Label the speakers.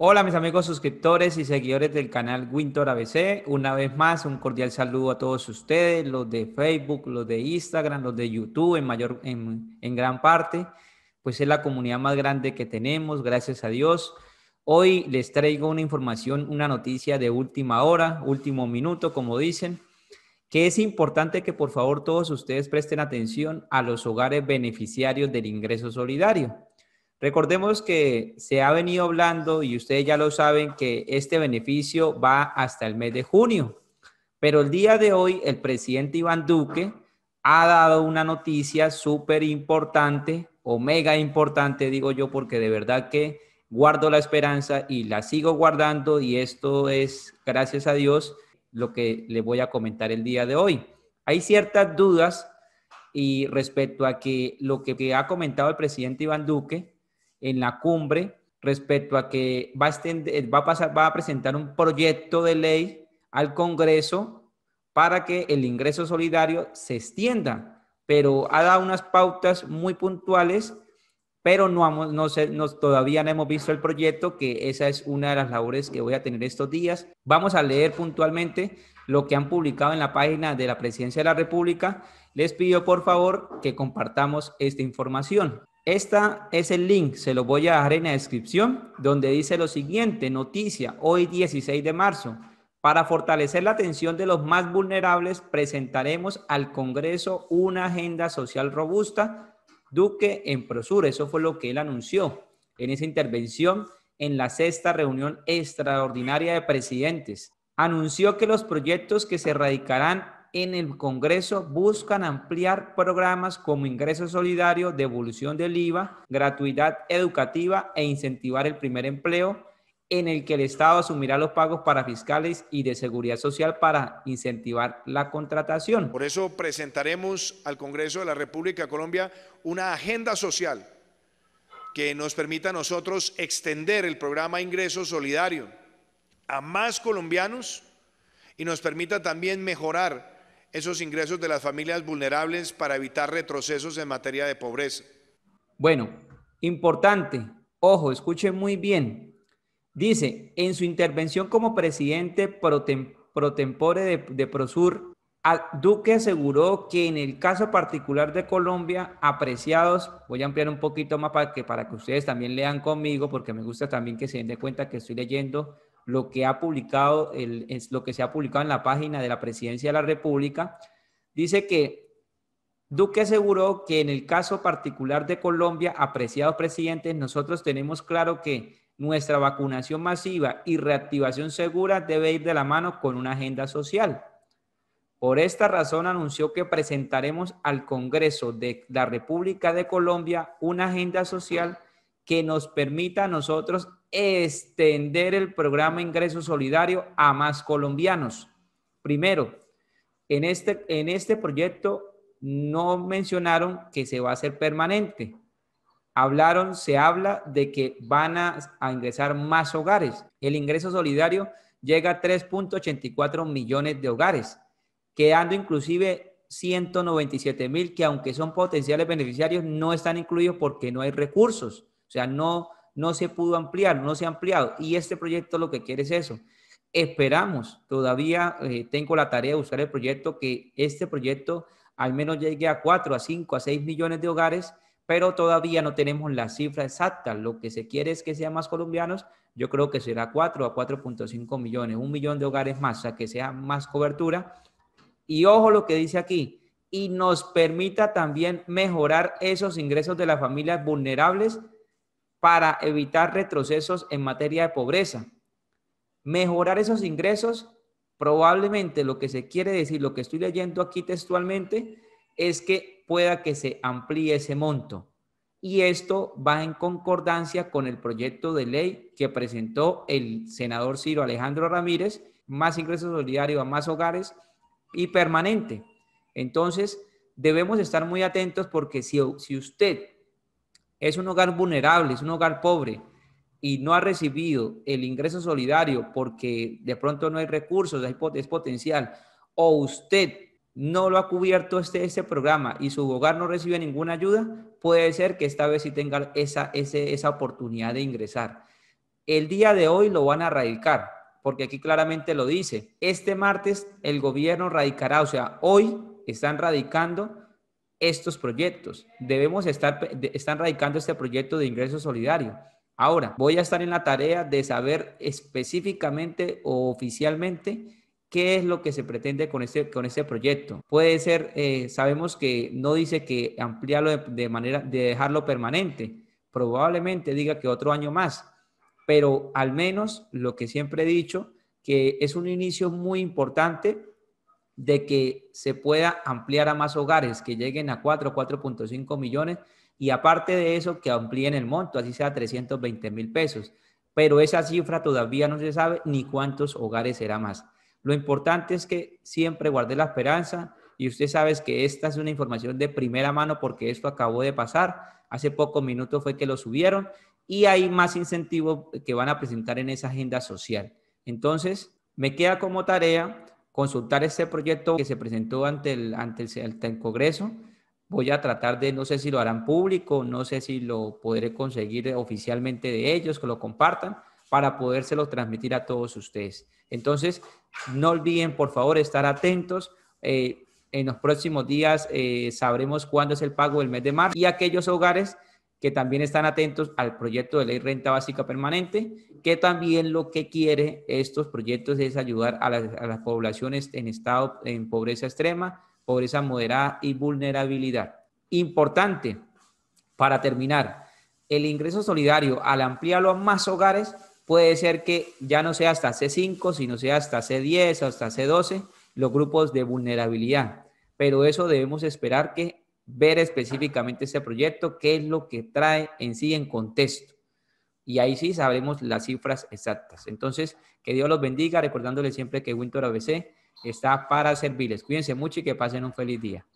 Speaker 1: Hola mis amigos suscriptores y seguidores del canal Winter ABC. Una vez más, un cordial saludo a todos ustedes, los de Facebook, los de Instagram, los de YouTube, en, mayor, en, en gran parte. Pues es la comunidad más grande que tenemos, gracias a Dios. Hoy les traigo una información, una noticia de última hora, último minuto, como dicen, que es importante que por favor todos ustedes presten atención a los hogares beneficiarios del ingreso solidario. Recordemos que se ha venido hablando y ustedes ya lo saben que este beneficio va hasta el mes de junio, pero el día de hoy el presidente Iván Duque ha dado una noticia súper importante o mega importante, digo yo, porque de verdad que guardo la esperanza y la sigo guardando y esto es, gracias a Dios, lo que le voy a comentar el día de hoy. Hay ciertas dudas y respecto a que lo que ha comentado el presidente Iván Duque en la cumbre respecto a que va a, eh, va, a presentar un proyecto de ley al Congreso para que el ingreso solidario se extienda, pero ha dado unas pautas muy puntuales, pero no, no, todavía no hemos visto el proyecto, que esa es una de las labores que voy a tener estos días. Vamos a leer puntualmente lo que han publicado en la página de la Presidencia de la República. Les pido por favor que compartamos esta información. Esta es el link, se lo voy a dejar en la descripción, donde dice lo siguiente, noticia, hoy 16 de marzo. Para fortalecer la atención de los más vulnerables, presentaremos al Congreso una agenda social robusta, Duque en prosur. Eso fue lo que él anunció en esa intervención en la sexta reunión extraordinaria de presidentes. Anunció que los proyectos que se radicarán en el Congreso buscan ampliar programas como ingreso solidario, devolución del IVA, gratuidad educativa e incentivar el primer empleo, en el que el Estado asumirá los pagos para fiscales y de seguridad social para incentivar la contratación. Por eso presentaremos al Congreso de la República de Colombia una agenda social que nos permita a nosotros extender el programa Ingreso Solidario a más colombianos y nos permita también mejorar esos ingresos de las familias vulnerables para evitar retrocesos en materia de pobreza. Bueno, importante, ojo, escuchen muy bien. Dice, en su intervención como presidente pro, tempore de, de Prosur, Duque aseguró que en el caso particular de Colombia, apreciados, voy a ampliar un poquito más para que, para que ustedes también lean conmigo, porque me gusta también que se den cuenta que estoy leyendo lo que, ha publicado es lo que se ha publicado en la página de la Presidencia de la República, dice que Duque aseguró que en el caso particular de Colombia, apreciados presidentes, nosotros tenemos claro que nuestra vacunación masiva y reactivación segura debe ir de la mano con una agenda social. Por esta razón anunció que presentaremos al Congreso de la República de Colombia una agenda social que nos permita a nosotros extender el programa Ingreso Solidario a más colombianos. Primero, en este, en este proyecto no mencionaron que se va a hacer permanente. Hablaron, se habla de que van a, a ingresar más hogares. El ingreso solidario llega a 3.84 millones de hogares, quedando inclusive 197 mil que aunque son potenciales beneficiarios no están incluidos porque no hay recursos. O sea, no, no se pudo ampliar, no se ha ampliado. Y este proyecto lo que quiere es eso. Esperamos, todavía eh, tengo la tarea de buscar el proyecto, que este proyecto al menos llegue a 4, a 5, a 6 millones de hogares, pero todavía no tenemos la cifra exacta. Lo que se quiere es que sean más colombianos. Yo creo que será 4 a 4.5 millones, un millón de hogares más, o sea, que sea más cobertura. Y ojo lo que dice aquí, y nos permita también mejorar esos ingresos de las familias vulnerables para evitar retrocesos en materia de pobreza. Mejorar esos ingresos, probablemente lo que se quiere decir, lo que estoy leyendo aquí textualmente, es que pueda que se amplíe ese monto. Y esto va en concordancia con el proyecto de ley que presentó el senador Ciro Alejandro Ramírez, más ingresos solidarios a más hogares y permanente. Entonces, debemos estar muy atentos porque si, si usted es un hogar vulnerable, es un hogar pobre y no ha recibido el ingreso solidario porque de pronto no hay recursos, es potencial, o usted no lo ha cubierto este, este programa y su hogar no recibe ninguna ayuda, puede ser que esta vez sí tenga esa, esa oportunidad de ingresar. El día de hoy lo van a radicar, porque aquí claramente lo dice. Este martes el gobierno radicará, o sea, hoy están radicando estos proyectos. Debemos estar, están radicando este proyecto de ingreso solidario. Ahora, voy a estar en la tarea de saber específicamente o oficialmente qué es lo que se pretende con este, con este proyecto. Puede ser, eh, sabemos que no dice que ampliarlo de, de manera, de dejarlo permanente. Probablemente diga que otro año más, pero al menos lo que siempre he dicho, que es un inicio muy importante de que se pueda ampliar a más hogares, que lleguen a 4, 4.5 millones y aparte de eso, que amplíen el monto, así sea 320 mil pesos. Pero esa cifra todavía no se sabe ni cuántos hogares será más. Lo importante es que siempre guarde la esperanza y usted sabe que esta es una información de primera mano porque esto acabó de pasar. Hace pocos minutos fue que lo subieron y hay más incentivos que van a presentar en esa agenda social. Entonces, me queda como tarea consultar este proyecto que se presentó ante el, ante el, Congreso. Voy a tratar de, no sé si lo harán público, no sé si lo podré conseguir oficialmente de ellos, que lo compartan, para podérselo transmitir a todos ustedes. Entonces, no olviden, por favor, estar atentos. Eh, en los próximos días eh, sabremos cuándo es el pago del mes de marzo y aquellos hogares que también están atentos al proyecto de ley renta básica permanente, que también lo que quiere estos proyectos es ayudar a las, poblaciones en estado en pobreza extrema, pobreza moderada y vulnerabilidad. Importante, para terminar, el ingreso solidario al ampliarlo a más hogares puede ser que ya no sea hasta C5, sino sea hasta C10 hasta C12 los grupos de vulnerabilidad. Pero eso debemos esperar que ver específicamente ese proyecto, qué es lo que trae en sí en contexto. Y ahí sí sabremos las cifras exactas. Entonces, que Dios los bendiga, recordándoles siempre que Winter ABC está para servirles. Cuídense mucho y que pasen un feliz día.